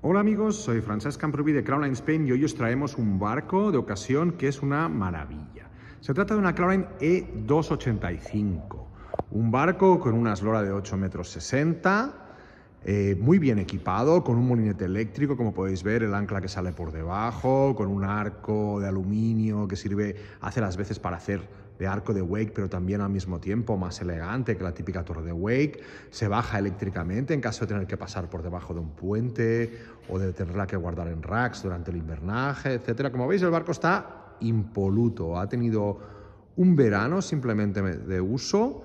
Hola amigos, soy Francesc Camprubí de Crownline Spain y hoy os traemos un barco de ocasión que es una maravilla. Se trata de una Crownline E285, un barco con una eslora de 8,60 metros eh, muy bien equipado, con un molinete eléctrico, como podéis ver, el ancla que sale por debajo, con un arco de aluminio que sirve, hace las veces para hacer de arco de wake, pero también al mismo tiempo más elegante que la típica torre de wake. Se baja eléctricamente en caso de tener que pasar por debajo de un puente o de tenerla que guardar en racks durante el invernaje, etc. Como veis, el barco está impoluto, ha tenido un verano simplemente de uso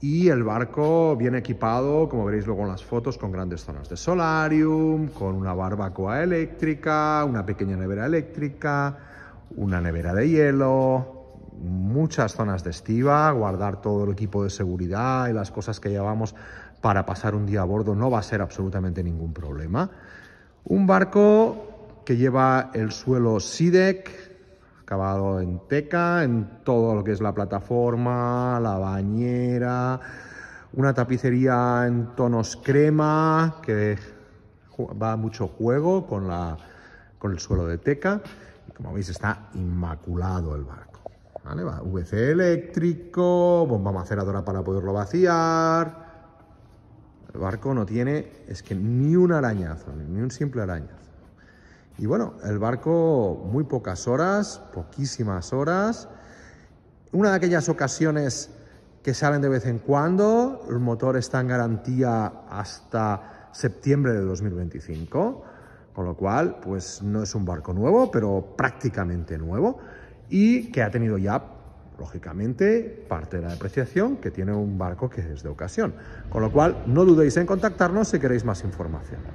y el barco viene equipado, como veréis luego en las fotos, con grandes zonas de solarium, con una barbacoa eléctrica, una pequeña nevera eléctrica, una nevera de hielo, muchas zonas de estiva, guardar todo el equipo de seguridad y las cosas que llevamos para pasar un día a bordo no va a ser absolutamente ningún problema. Un barco que lleva el suelo SIDEC, Acabado en teca, en todo lo que es la plataforma, la bañera, una tapicería en tonos crema que va mucho juego con, la, con el suelo de teca. Y como veis está inmaculado el barco. VC eléctrico, bomba maceradora para poderlo vaciar. El barco no tiene, es que ni un arañazo, ni un simple arañazo. Y bueno, el barco muy pocas horas, poquísimas horas. Una de aquellas ocasiones que salen de vez en cuando, el motor está en garantía hasta septiembre de 2025, con lo cual, pues no es un barco nuevo, pero prácticamente nuevo, y que ha tenido ya, lógicamente, parte de la depreciación que tiene un barco que es de ocasión. Con lo cual, no dudéis en contactarnos si queréis más información.